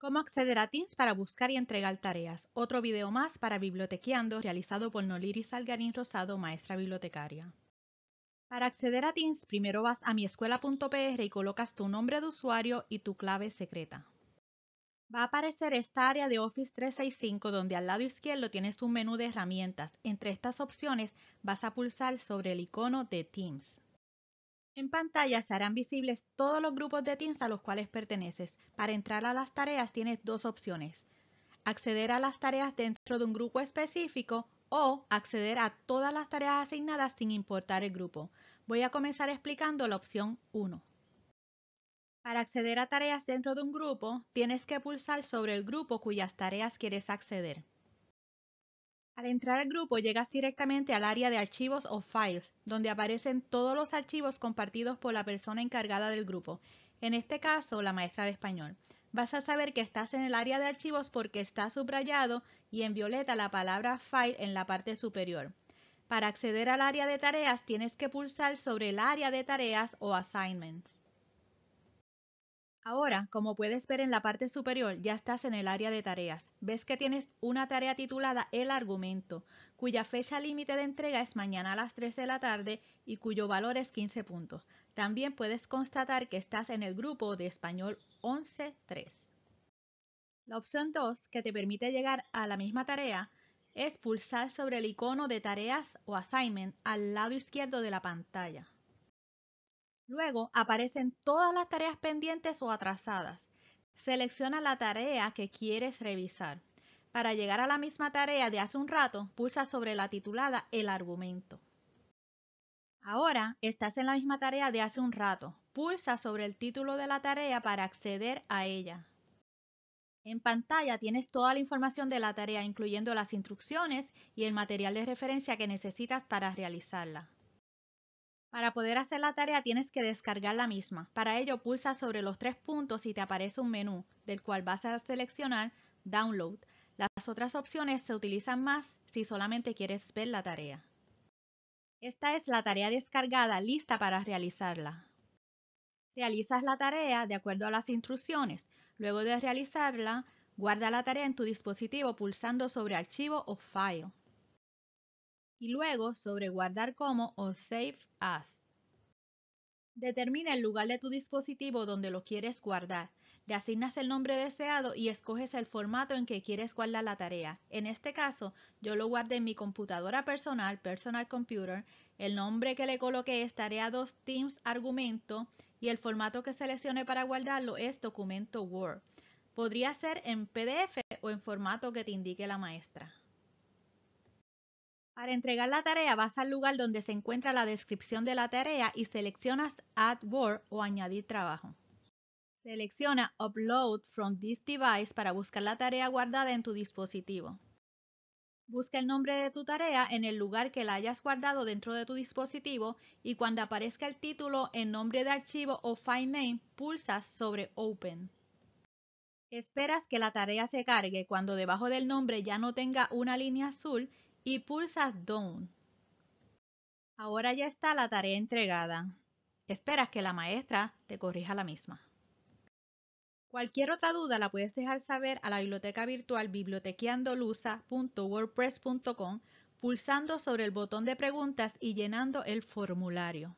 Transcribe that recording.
Cómo acceder a Teams para buscar y entregar tareas. Otro video más para Bibliotequeando realizado por Noliris Algarín Rosado, maestra bibliotecaria. Para acceder a Teams, primero vas a miescuela.pr y colocas tu nombre de usuario y tu clave secreta. Va a aparecer esta área de Office 365 donde al lado izquierdo tienes un menú de herramientas. Entre estas opciones vas a pulsar sobre el icono de Teams. En pantalla se harán visibles todos los grupos de Teams a los cuales perteneces. Para entrar a las tareas tienes dos opciones. Acceder a las tareas dentro de un grupo específico o acceder a todas las tareas asignadas sin importar el grupo. Voy a comenzar explicando la opción 1. Para acceder a tareas dentro de un grupo, tienes que pulsar sobre el grupo cuyas tareas quieres acceder. Al entrar al grupo llegas directamente al área de archivos o files, donde aparecen todos los archivos compartidos por la persona encargada del grupo, en este caso la maestra de español. Vas a saber que estás en el área de archivos porque está subrayado y en violeta la palabra file en la parte superior. Para acceder al área de tareas tienes que pulsar sobre el área de tareas o assignments. Ahora, como puedes ver en la parte superior, ya estás en el área de tareas. Ves que tienes una tarea titulada El argumento, cuya fecha límite de entrega es mañana a las 3 de la tarde y cuyo valor es 15 puntos. También puedes constatar que estás en el grupo de español 11.3. La opción 2, que te permite llegar a la misma tarea, es pulsar sobre el icono de tareas o assignment al lado izquierdo de la pantalla. Luego aparecen todas las tareas pendientes o atrasadas. Selecciona la tarea que quieres revisar. Para llegar a la misma tarea de hace un rato, pulsa sobre la titulada El argumento. Ahora estás en la misma tarea de hace un rato. Pulsa sobre el título de la tarea para acceder a ella. En pantalla tienes toda la información de la tarea, incluyendo las instrucciones y el material de referencia que necesitas para realizarla. Para poder hacer la tarea tienes que descargar la misma. Para ello pulsa sobre los tres puntos y te aparece un menú del cual vas a seleccionar Download. Las otras opciones se utilizan más si solamente quieres ver la tarea. Esta es la tarea descargada lista para realizarla. Realizas la tarea de acuerdo a las instrucciones. Luego de realizarla, guarda la tarea en tu dispositivo pulsando sobre Archivo o File y luego sobre guardar como o save as. Determina el lugar de tu dispositivo donde lo quieres guardar. Le asignas el nombre deseado y escoges el formato en que quieres guardar la tarea. En este caso, yo lo guardé en mi computadora personal, Personal Computer. El nombre que le coloqué es Tarea 2 Teams Argumento y el formato que seleccione para guardarlo es Documento Word. Podría ser en PDF o en formato que te indique la maestra. Para entregar la tarea vas al lugar donde se encuentra la descripción de la tarea y seleccionas Add Word o Añadir trabajo. Selecciona Upload from this device para buscar la tarea guardada en tu dispositivo. Busca el nombre de tu tarea en el lugar que la hayas guardado dentro de tu dispositivo y cuando aparezca el título en nombre de archivo o file name, pulsas sobre Open. Esperas que la tarea se cargue cuando debajo del nombre ya no tenga una línea azul y pulsas Down. Ahora ya está la tarea entregada. Esperas que la maestra te corrija la misma. Cualquier otra duda la puedes dejar saber a la biblioteca virtual bibliotequiandolusa.wordpress.com pulsando sobre el botón de preguntas y llenando el formulario.